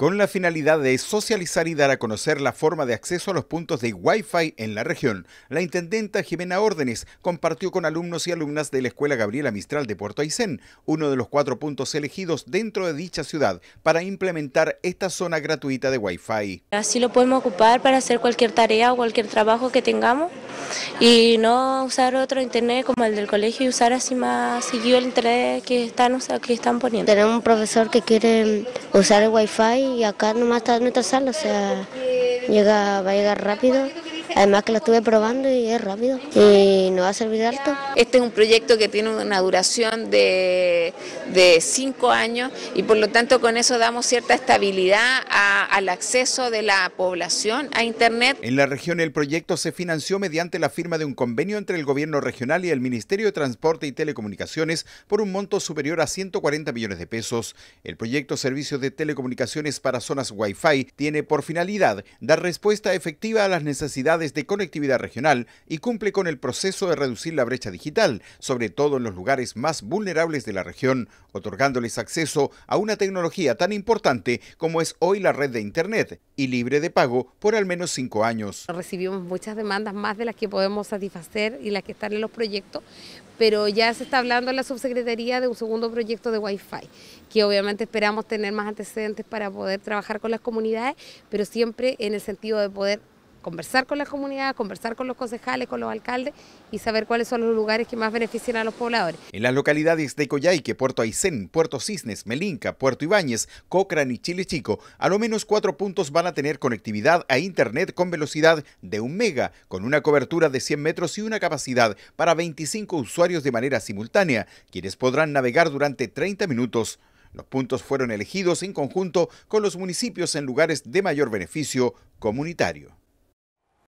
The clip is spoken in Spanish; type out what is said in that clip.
con la finalidad de socializar y dar a conocer la forma de acceso a los puntos de Wi-Fi en la región. La intendenta Jimena Órdenes compartió con alumnos y alumnas de la Escuela Gabriela Mistral de Puerto Aysén, uno de los cuatro puntos elegidos dentro de dicha ciudad para implementar esta zona gratuita de Wi-Fi. Así lo podemos ocupar para hacer cualquier tarea o cualquier trabajo que tengamos y no usar otro internet como el del colegio y usar así más seguido el internet que están, o sea, que están poniendo. Tenemos un profesor que quiere usar el wifi y acá nomás está en nuestra sala, o sea, llega, va a llegar rápido. Además que lo estuve probando y es rápido y nos va a servir alto. Este es un proyecto que tiene una duración de, cinco años y por lo tanto con eso damos cierta estabilidad al acceso de la población a Internet. En la región el proyecto se financió mediante la firma de un convenio entre el gobierno regional y el Ministerio de Transporte y Telecomunicaciones por un monto superior a 140 millones de pesos. El proyecto Servicios de Telecomunicaciones para Zonas Wi-Fi tiene por finalidad dar respuesta efectiva a las necesidades de conectividad regional y cumple con el proceso de reducir la brecha digital, sobre todo en los lugares más vulnerables de la región, otorgándoles acceso a una tecnología tan importante como es hoy la red de Internet y libre de pago por al menos cinco años. Recibimos muchas demandas más de las que podemos satisfacer y las que están en los proyectos, pero ya se está hablando en la subsecretaría de un segundo proyecto de Wi-Fi, que obviamente esperamos tener más antecedentes para poder trabajar con las comunidades, pero siempre en el sentido de poder conversar con la comunidad, conversar con los concejales, con los alcaldes y saber cuáles son los lugares que más benefician a los pobladores. En las localidades de Coyhaique, Puerto Aysén, Puerto Cisnes, Melinca, Puerto Ibáñez, Cochrane y Chile Chico, a lo menos cuatro puntos van a tener conectividad a Internet con velocidad de un mega, con una cobertura de 100 metros y una capacidad para 25 usuarios de manera simultánea, quienes podrán navegar durante 30 minutos. Los puntos fueron elegidos en conjunto con los municipios en lugares de mayor beneficio comunitario.